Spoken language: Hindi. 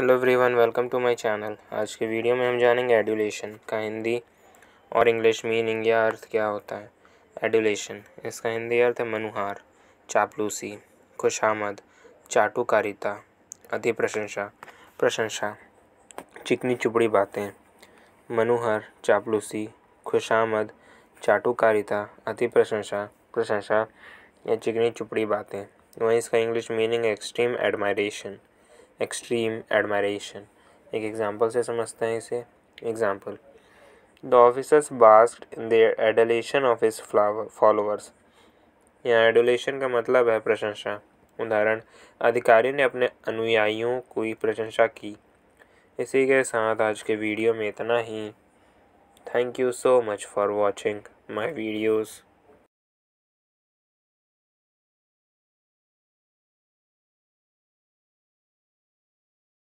hello everyone welcome to my channel आज के वीडियो में हम जानेंगे एडुलेशन का हिंदी और इंग्लिश मीनिंग या अर्थ क्या होता है एडुलेशन इसका हिंदी अर्थ है मनुहार चापलूसी खुशामद चाटुकारिता अति प्रशंसा प्रशंसा चिकनी चुपड़ी बातें मनुहर चापलूसी खुशामद चाटुकारिता अति प्रशंसा प्रशंसा या चिकनी चुपड़ी बातें वहीं इसका English meaning extreme admiration extreme admiration एक एग्ज़ाम्पल से समझते हैं इसे example the officers basked in the adulation of his flower followers यहाँ एडोलेशन का मतलब है प्रशंसा उदाहरण अधिकारी ने अपने अनुयायियों की प्रशंसा की इसी के साथ आज के वीडियो में इतना ही thank you so much for watching my videos